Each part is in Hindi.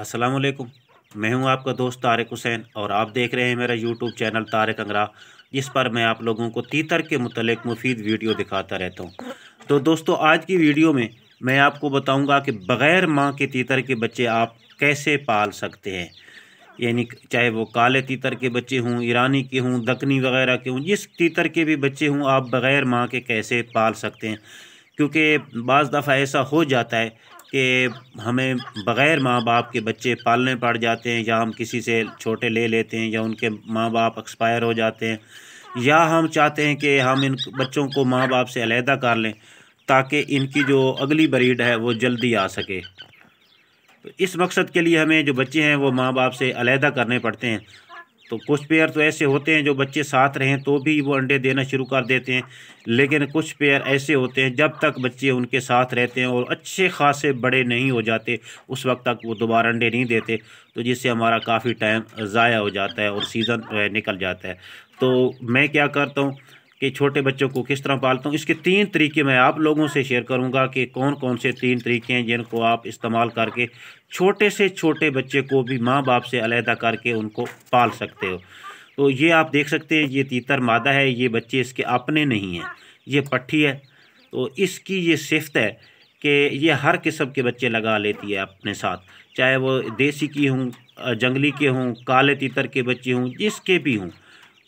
अस्सलाम वालेकुम मैं हूं आपका दोस्त तारिक हुसैन और आप देख रहे हैं मेरा यूट्यूब चैनल तारिक अंगरा जिस पर मैं आप लोगों को तीतर के मतलब मुफीद वीडियो दिखाता रहता हूं तो दोस्तों आज की वीडियो में मैं आपको बताऊंगा कि बग़ैर माँ के तीतर के बच्चे आप कैसे पाल सकते हैं यानी चाहे वो काले तीतर के बच्चे हों ईरानी के हों दकनी वगैरह के हों जिस तीतर के भी बच्चे हों आप बग़ैर माँ के कैसे पाल सकते हैं क्योंकि बज़ दफ़ा ऐसा हो जाता है कि हमें बग़ैर माँ बाप के बच्चे पालने पड़ जाते हैं या हम किसी से छोटे ले लेते हैं या उनके माँ बाप एक्सपायर हो जाते हैं या हम चाहते हैं कि हम इन बच्चों को माँ बाप से अलहदा कर लें ताकि इनकी जो अगली ब्रीड है वो जल्दी आ सके तो इस मकसद के लिए हमें जो बच्चे हैं वो माँ बाप से अलहदा करने पड़ते हैं तो कुछ पेयर तो ऐसे होते हैं जो बच्चे साथ रहें तो भी वो अंडे देना शुरू कर देते हैं लेकिन कुछ पेयर ऐसे होते हैं जब तक बच्चे उनके साथ रहते हैं और अच्छे खासे बड़े नहीं हो जाते उस वक्त तक वो दोबारा अंडे नहीं देते तो जिससे हमारा काफ़ी टाइम ज़ाया हो जाता है और सीज़न निकल जाता है तो मैं क्या करता हूँ कि छोटे बच्चों को किस तरह पालता हूँ इसके तीन तरीके मैं आप लोगों से शेयर करूँगा कि कौन कौन से तीन तरीके हैं जिनको आप इस्तेमाल करके छोटे से छोटे बच्चे को भी माँ बाप से अलहदा करके उनको पाल सकते हो तो ये आप देख सकते हैं ये तीतर मादा है ये बच्चे इसके अपने नहीं हैं ये पट्टी है तो इसकी ये सिफत है कि ये हर किस्म के बच्चे लगा लेती है अपने साथ चाहे वो देसी की हों जंगली के हों काले तीतर के बच्चे हों जिसके भी हों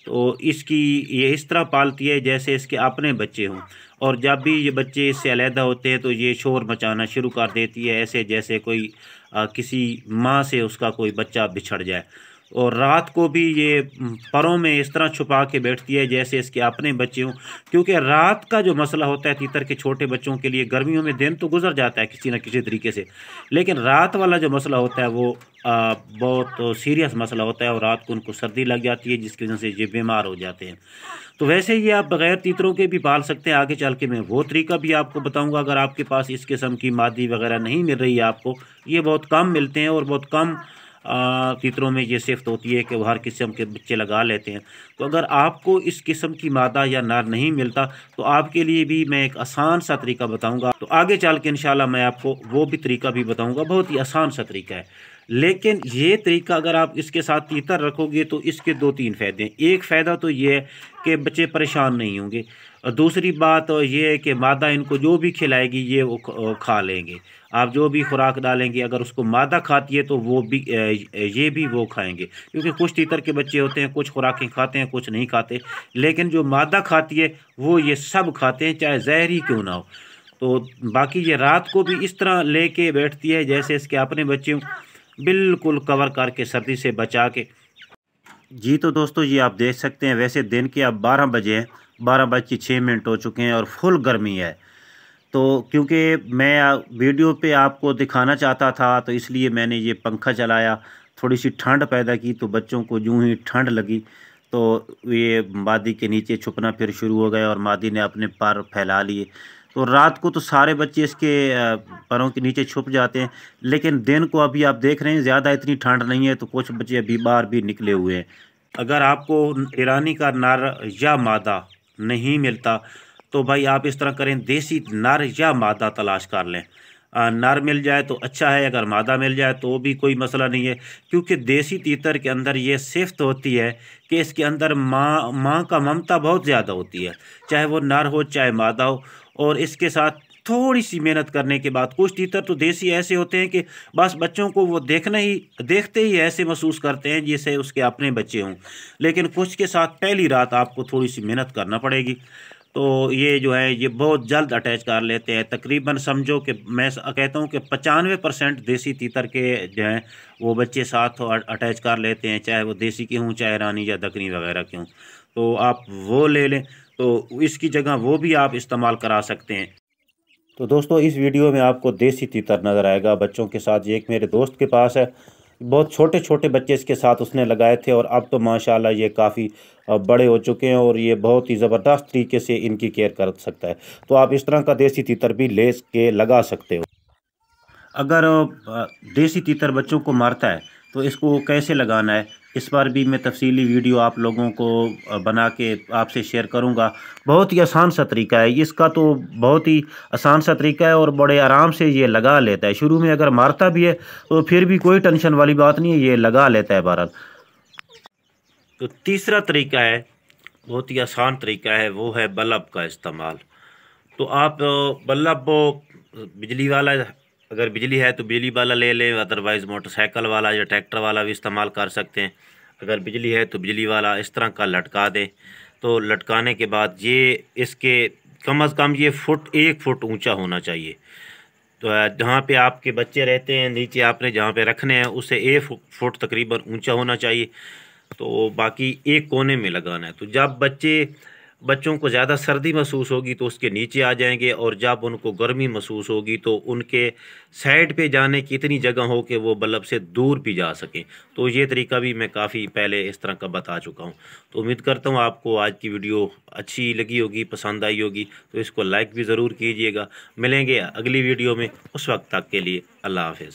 तो इसकी ये इस तरह पालती है जैसे इसके अपने बच्चे हों और जब भी ये बच्चे इससे अलहदा होते हैं तो ये शोर मचाना शुरू कर देती है ऐसे जैसे कोई आ, किसी माँ से उसका कोई बच्चा बिछड़ जाए और रात को भी ये परों में इस तरह छुपा के बैठती है जैसे इसके अपने बच्चे हों क्योंकि रात का जो मसला होता है तीतर के छोटे बच्चों के लिए गर्मियों में दिन तो गुजर जाता है किसी न किसी तरीके से लेकिन रात वाला जो मसला होता है वो आ, बहुत सीरियस मसला होता है और रात को उनको सर्दी लग जाती है जिसकी वजह से ये बीमार हो जाते हैं तो वैसे ही आप बग़ैर तीतरों के भी पाल सकते हैं आगे चल के मैं वो तरीका भी आपको बताऊंगा अगर आपके पास इस किस्म की मादी वगैरह नहीं मिल रही है आपको ये बहुत कम मिलते हैं और बहुत कम तितरों में ये सिफ्त होती है कि वह हर किस्म के बच्चे लगा लेते हैं तो अगर आपको इस किस्म की मादा या नार नहीं मिलता तो आपके लिए भी मैं एक आसान सा तरीका बताऊँगा तो आगे चल के इन मैं आपको वो भी तरीका भी बताऊँगा बहुत ही आसान सा तरीका है लेकिन ये तरीका अगर आप इसके साथ तीतर रखोगे तो इसके दो तीन फ़ायदे हैं एक फ़ायदा तो ये है कि बच्चे परेशान नहीं होंगे और दूसरी बात ये है कि मादा इनको जो भी खिलाएगी ये वो खा लेंगे आप जो भी खुराक डालेंगे अगर उसको मादा खाती है तो वो भी ये भी वो खाएंगे क्योंकि कुछ तीतर के बच्चे होते हैं कुछ खुराकें खाते हैं कुछ नहीं खाते लेकिन जो मादा खाती है वो ये सब खाते हैं चाहे जहर ही क्यों ना हो तो बाकी ये रात को भी इस तरह लेके बैठती है जैसे इसके अपने बच्चे बिल्कुल कवर करके सर्दी से बचा के जी तो दोस्तों ये आप देख सकते हैं वैसे दिन के अब बारह बजे हैं बारह बज के छः मिनट हो चुके हैं और फुल गर्मी है तो क्योंकि मैं वीडियो पे आपको दिखाना चाहता था तो इसलिए मैंने ये पंखा चलाया थोड़ी सी ठंड पैदा की तो बच्चों को जूँ ही ठंड लगी तो ये मादी के नीचे छुपना फिर शुरू हो गया और मादी ने अपने पर फैला लिए तो रात को तो सारे बच्चे इसके परों के नीचे छुप जाते हैं लेकिन दिन को अभी आप देख रहे हैं ज़्यादा इतनी ठंड नहीं है तो कुछ बच्चे अभी बाहर भी निकले हुए हैं अगर आपको ईरानी का नर या मादा नहीं मिलता तो भाई आप इस तरह करें देसी नर या मादा तलाश कर लें नर मिल जाए तो अच्छा है अगर मादा मिल जाए तो भी कोई मसला नहीं है क्योंकि देसी तीतर के अंदर ये सिफ्त होती है कि इसके अंदर माँ माँ का ममता बहुत ज़्यादा होती है चाहे वो नर हो चाहे मादा हो और इसके साथ थोड़ी सी मेहनत करने के बाद कुछ तीतर तो देसी ऐसे होते हैं कि बस बच्चों को वो देखना ही देखते ही ऐसे महसूस करते हैं जैसे उसके अपने बच्चे हों लेकिन कुछ के साथ पहली रात आपको थोड़ी सी मेहनत करना पड़ेगी तो ये जो है ये बहुत जल्द अटैच कर लेते हैं तकरीबन समझो कि मैं कहता हूँ कि पचानवे परसेंट देसी तीतर के जो हैं वो बच्चे साथ अटैच कर लेते हैं चाहे वो देसी के हों चाहे रानी या दकनी वगैरह के हों तो आप वो ले लें तो इसकी जगह वो भी आप इस्तेमाल करा सकते हैं तो दोस्तों इस वीडियो में आपको देसी तीतर नज़र आएगा बच्चों के साथ ये एक मेरे दोस्त के पास है बहुत छोटे छोटे बच्चे इसके साथ उसने लगाए थे और अब तो माशाल्लाह ये काफ़ी बड़े हो चुके हैं और ये बहुत ही ज़बरदस्त तरीके से इनकी केयर कर सकता है तो आप इस तरह का देसी तीतर भी ले के लगा सकते हो अगर देसी तीतर बच्चों को मारता है तो इसको कैसे लगाना है इस बार भी मैं तफसीली वीडियो आप लोगों को बना के आपसे शेयर करूँगा बहुत ही आसान सा तरीका है इसका तो बहुत ही आसान सा तरीका है और बड़े आराम से ये लगा लेता है शुरू में अगर मारता भी है तो फिर भी कोई टेंशन वाली बात नहीं है ये लगा लेता है बहरहाल तो तीसरा तरीका है बहुत ही आसान तरीका है वो है बल्ब का इस्तेमाल तो आप बल्ब बिजली वाला अगर बिजली है तो बिजली वाला ले लें अदरवाइज़ मोटरसाइकिल वाला या ट्रैक्टर वाला भी इस्तेमाल कर सकते हैं अगर बिजली है तो बिजली वाला इस तरह का लटका दें तो लटकाने के बाद ये इसके कम अज़ कम ये फुट एक फुट ऊंचा होना चाहिए तो जहाँ पे आपके बच्चे रहते हैं नीचे आपने जहाँ पे रखने हैं उसे एक फुट तकरीबन ऊंचा होना चाहिए तो बाकी एक कोने में लगाना है तो जब बच्चे बच्चों को ज़्यादा सर्दी महसूस होगी तो उसके नीचे आ जाएंगे और जब उनको गर्मी महसूस होगी तो उनके साइड पे जाने की इतनी जगह हो कि वो बल्ब से दूर भी जा सकें तो ये तरीका भी मैं काफ़ी पहले इस तरह का बता चुका हूँ तो उम्मीद करता हूँ आपको आज की वीडियो अच्छी लगी होगी पसंद आई होगी तो इसको लाइक भी ज़रूर कीजिएगा मिलेंगे अगली वीडियो में उस वक्त तक के लिए अल्लाह हाफ